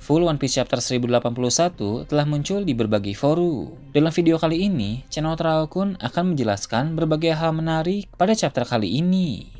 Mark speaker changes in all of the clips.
Speaker 1: Full One Piece Chapter 1081 telah muncul di berbagai forum. Dalam video kali ini, channel Traokun akan menjelaskan berbagai hal menarik pada chapter kali ini.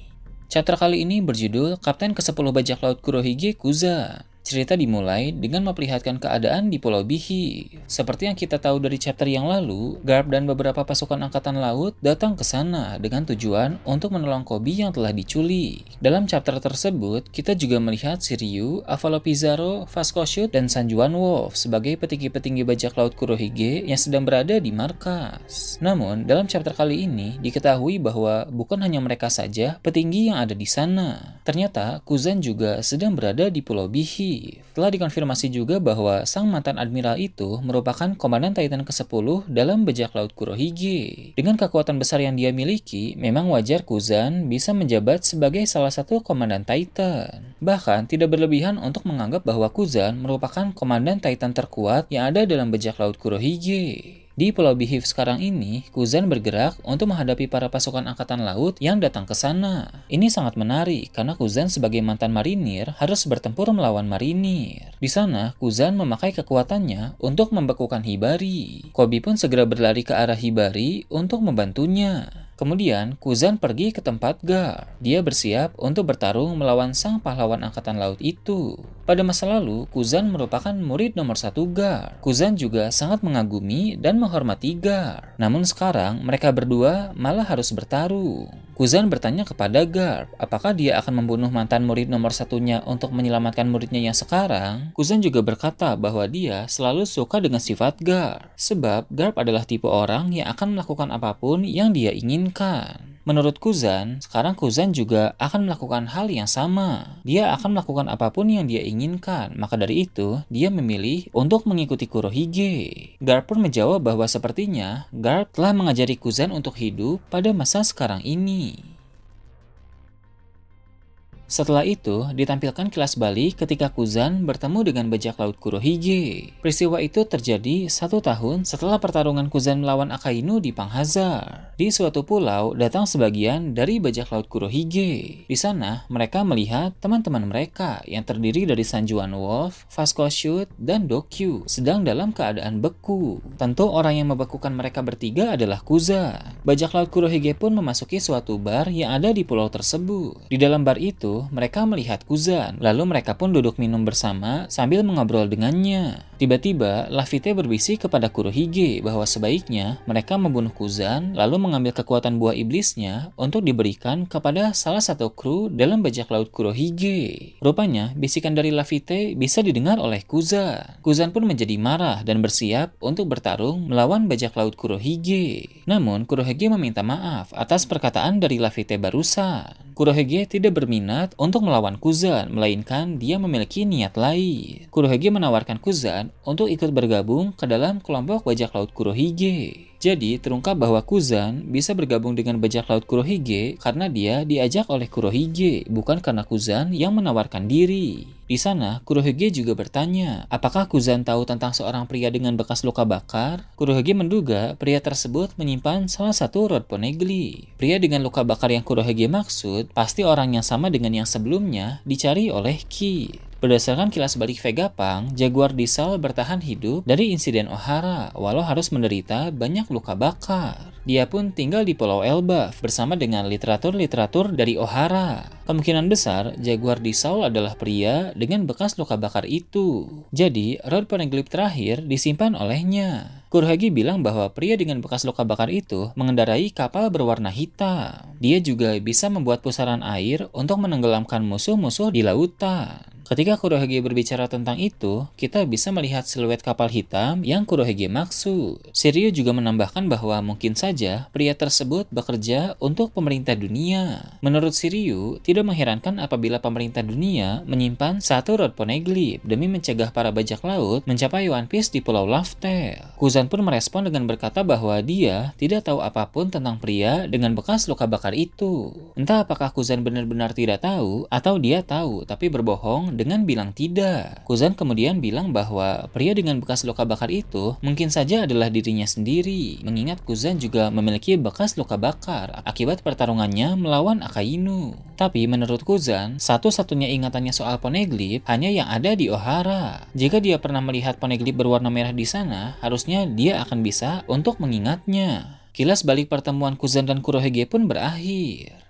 Speaker 1: Chapter kali ini berjudul Kapten ke-10 Bajak Laut Kurohige Kuza. Cerita dimulai dengan memperlihatkan keadaan di Pulau Bihi. Seperti yang kita tahu dari chapter yang lalu, Garp dan beberapa pasukan angkatan laut datang ke sana dengan tujuan untuk menolong Kobi yang telah diculik. Dalam chapter tersebut, kita juga melihat Siriu, Avalo Pizarro, Vasco Shoot, dan Sanjuan Wolf sebagai petinggi-petinggi bajak laut Kurohige yang sedang berada di markas. Namun, dalam chapter kali ini diketahui bahwa bukan hanya mereka saja petinggi yang ada di sana. Ternyata, Kuzan juga sedang berada di Pulau Bihi telah dikonfirmasi juga bahwa sang mantan admiral itu merupakan komandan Titan ke-10 dalam bajak laut Kurohige. Dengan kekuatan besar yang dia miliki, memang wajar Kuzan bisa menjabat sebagai salah satu komandan Titan. Bahkan, tidak berlebihan untuk menganggap bahwa Kuzan merupakan komandan Titan terkuat yang ada dalam bajak laut Kurohige. Di Pulau Bihif sekarang ini, Kuzan bergerak untuk menghadapi para pasukan angkatan laut yang datang ke sana. Ini sangat menarik karena Kuzan sebagai mantan marinir harus bertempur melawan marinir. Di sana, Kuzan memakai kekuatannya untuk membekukan Hibari. Kobi pun segera berlari ke arah Hibari untuk membantunya. Kemudian, Kuzan pergi ke tempat Gar. Dia bersiap untuk bertarung melawan sang pahlawan angkatan laut itu. Pada masa lalu, Kuzan merupakan murid nomor satu Gar. Kuzan juga sangat mengagumi dan menghormati Gar. Namun sekarang, mereka berdua malah harus bertarung. Kuzan bertanya kepada Gar, apakah dia akan membunuh mantan murid nomor satunya untuk menyelamatkan muridnya yang sekarang? Kuzan juga berkata bahwa dia selalu suka dengan sifat Gar, sebab Gar adalah tipe orang yang akan melakukan apapun yang dia inginkan. Menurut Kuzan, sekarang Kuzan juga akan melakukan hal yang sama. Dia akan melakukan apapun yang dia inginkan, maka dari itu dia memilih untuk mengikuti Kurohige. Garp pun menjawab bahwa sepertinya Garp telah mengajari Kuzan untuk hidup pada masa sekarang ini lagi. Setelah itu, ditampilkan kilas balik ketika Kuzan bertemu dengan bajak laut Kurohige. Peristiwa itu terjadi satu tahun setelah pertarungan Kuzan melawan Akainu di Panghazar. Di suatu pulau, datang sebagian dari bajak laut Kurohige. Di sana, mereka melihat teman-teman mereka yang terdiri dari Sanjuan Wolf, Vasco Shoot, dan Dokyu sedang dalam keadaan beku. Tentu orang yang membekukan mereka bertiga adalah Kuzan. Bajak laut Kurohige pun memasuki suatu bar yang ada di pulau tersebut. Di dalam bar itu, mereka melihat Kuzan. Lalu mereka pun duduk minum bersama sambil mengobrol dengannya. Tiba-tiba, Lafite berbisik kepada Kurohige bahwa sebaiknya mereka membunuh Kuzan lalu mengambil kekuatan buah iblisnya untuk diberikan kepada salah satu kru dalam bajak laut Kurohige. Rupanya, bisikan dari Lafite bisa didengar oleh Kuzan. Kuzan pun menjadi marah dan bersiap untuk bertarung melawan bajak laut Kurohige. Namun, Kurohige meminta maaf atas perkataan dari Lafite barusan. Kurohige tidak berminat untuk melawan Kuzan, melainkan dia memiliki niat lain. Kurohige menawarkan Kuzan untuk ikut bergabung ke dalam kelompok bajak laut Kurohige. Jadi, terungkap bahwa Kuzan bisa bergabung dengan bajak laut Kurohige karena dia diajak oleh Kurohige, bukan karena Kuzan yang menawarkan diri. Di sana, Kurohige juga bertanya, apakah Kuzan tahu tentang seorang pria dengan bekas luka bakar? Kurohige menduga pria tersebut menyimpan salah satu rod ponegli. Pria dengan luka bakar yang Kurohige maksud, pasti orang yang sama dengan yang sebelumnya dicari oleh Ki. Berdasarkan kilas balik Vega Pang, Jaguar Diesel bertahan hidup dari insiden O'Hara walau harus menderita banyak luka bakar. Dia pun tinggal di Pulau Elba bersama dengan literatur-literatur dari O'Hara. Kemungkinan besar, Jaguar Diesel adalah pria dengan bekas luka bakar itu. Jadi, rod peneglip terakhir disimpan olehnya. Kurhagi bilang bahwa pria dengan bekas luka bakar itu mengendarai kapal berwarna hitam. Dia juga bisa membuat pusaran air untuk menenggelamkan musuh-musuh di lautan. Ketika Kurohige berbicara tentang itu, kita bisa melihat siluet kapal hitam yang Kurohige maksud. Shiryu juga menambahkan bahwa mungkin saja pria tersebut bekerja untuk pemerintah dunia. Menurut Shiryu, tidak mengherankan apabila pemerintah dunia menyimpan satu rod poneglyph demi mencegah para bajak laut mencapai One Piece di Pulau Laftel. Kuzan pun merespon dengan berkata bahwa dia tidak tahu apapun tentang pria dengan bekas luka bakar itu. Entah apakah Kuzan benar-benar tidak tahu atau dia tahu tapi berbohong dengan bilang tidak. Kuzan kemudian bilang bahwa pria dengan bekas luka bakar itu mungkin saja adalah dirinya sendiri, mengingat Kuzan juga memiliki bekas luka bakar akibat pertarungannya melawan Akainu. Tapi menurut Kuzan, satu-satunya ingatannya soal Poneglyph hanya yang ada di Ohara. Jika dia pernah melihat Poneglyph berwarna merah di sana, harusnya dia akan bisa untuk mengingatnya. Kilas balik pertemuan Kuzan dan Kurohige pun berakhir.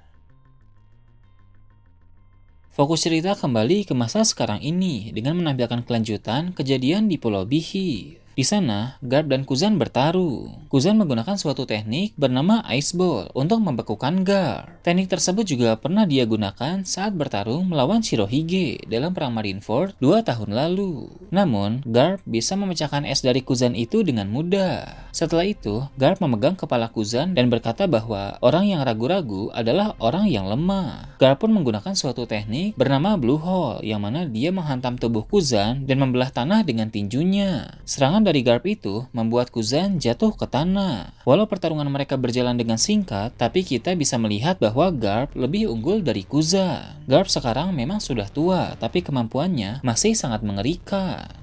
Speaker 1: Fokus cerita kembali ke masa sekarang ini dengan menampilkan kelanjutan kejadian di Pulau Bihi. Di sana, Garp dan Kuzan bertarung. Kuzan menggunakan suatu teknik bernama Ice Ball untuk membekukan Garp. Teknik tersebut juga pernah dia gunakan saat bertarung melawan Shirohige dalam perang Marineford 2 tahun lalu. Namun, Garp bisa memecahkan es dari Kuzan itu dengan mudah. Setelah itu, Garp memegang kepala Kuzan dan berkata bahwa orang yang ragu-ragu adalah orang yang lemah. Garp pun menggunakan suatu teknik bernama Blue Hole yang mana dia menghantam tubuh Kuzan dan membelah tanah dengan tinjunya. Serangan dari Garp itu membuat Kuzan jatuh ke tanah. Walau pertarungan mereka berjalan dengan singkat, tapi kita bisa melihat bahwa Garp lebih unggul dari Kuzan. Garp sekarang memang sudah tua, tapi kemampuannya masih sangat mengerikan.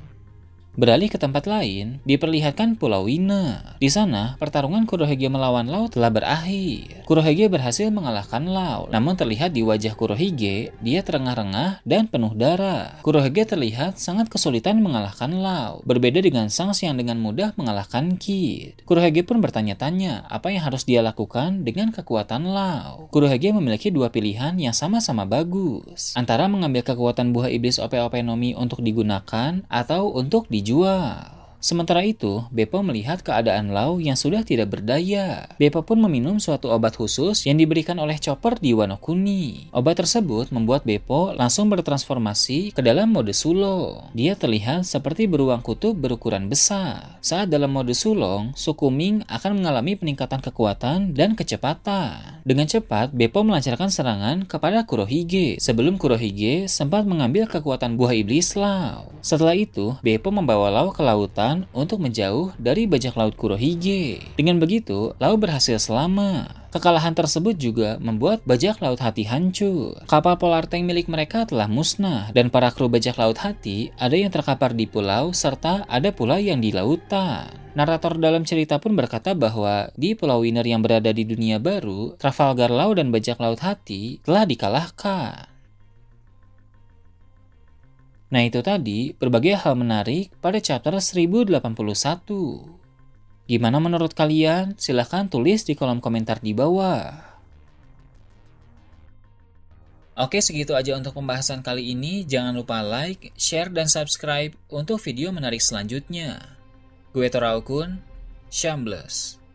Speaker 1: Beralih ke tempat lain, diperlihatkan Pulau Wina. Di sana, pertarungan Kurohige melawan Lau telah berakhir. Kurohige berhasil mengalahkan Lau, namun terlihat di wajah Kurohige, dia terengah engah dan penuh darah. Kurohige terlihat sangat kesulitan mengalahkan Lau, berbeda dengan Sangsi yang dengan mudah mengalahkan Kid. Kurohige pun bertanya-tanya apa yang harus dia lakukan dengan kekuatan Lau. Kurohige memiliki dua pilihan yang sama-sama bagus, antara mengambil kekuatan buah iblis OP-OP Nomi untuk digunakan atau untuk dijual dijual. Sementara itu, Beppo melihat keadaan Lau yang sudah tidak berdaya. Beppo pun meminum suatu obat khusus yang diberikan oleh Chopper di Wano Kuni. Obat tersebut membuat Beppo langsung bertransformasi ke dalam mode Sulo. Dia terlihat seperti beruang kutub berukuran besar. Saat dalam mode Sulong, suku Ming akan mengalami peningkatan kekuatan dan kecepatan. Dengan cepat, Beppo melancarkan serangan kepada Kurohige sebelum Kurohige sempat mengambil kekuatan buah iblis Lau. Setelah itu, Beppo membawa Lau ke lautan untuk menjauh dari bajak laut Kurohige. Dengan begitu, Lau berhasil selamat. Kekalahan tersebut juga membuat bajak laut hati hancur. Kapal polar tank milik mereka telah musnah dan para kru bajak laut hati ada yang terkapar di pulau serta ada pula yang di lautan. Narator dalam cerita pun berkata bahwa di Pulau Winner yang berada di dunia baru, Trafalgar Law dan bajak laut hati telah dikalahkan. Nah itu tadi berbagai hal menarik pada chapter 1081. Gimana menurut kalian? Silahkan tulis di kolom komentar di bawah. Oke segitu aja untuk pembahasan kali ini. Jangan lupa like, share, dan subscribe untuk video menarik selanjutnya. Gue Toraukun, Shambles.